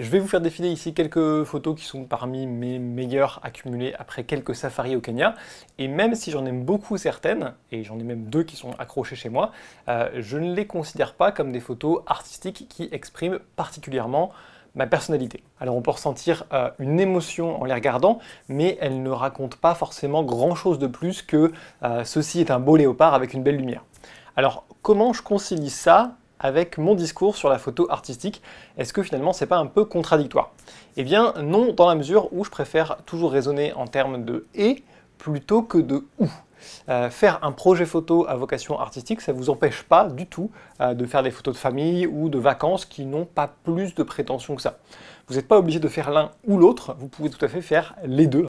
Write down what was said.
Je vais vous faire défiler ici quelques photos qui sont parmi mes meilleures accumulées après quelques safaris au Kenya. Et même si j'en aime beaucoup certaines, et j'en ai même deux qui sont accrochées chez moi, euh, je ne les considère pas comme des photos artistiques qui expriment particulièrement ma personnalité. Alors on peut ressentir euh, une émotion en les regardant, mais elles ne racontent pas forcément grand-chose de plus que euh, ceci est un beau léopard avec une belle lumière. Alors comment je concilie ça avec mon discours sur la photo artistique Est-ce que finalement c'est pas un peu contradictoire Eh bien non, dans la mesure où je préfère toujours raisonner en termes de et plutôt que de ou. Euh, faire un projet photo à vocation artistique, ça ne vous empêche pas du tout euh, de faire des photos de famille ou de vacances qui n'ont pas plus de prétention que ça. Vous n'êtes pas obligé de faire l'un ou l'autre, vous pouvez tout à fait faire les deux.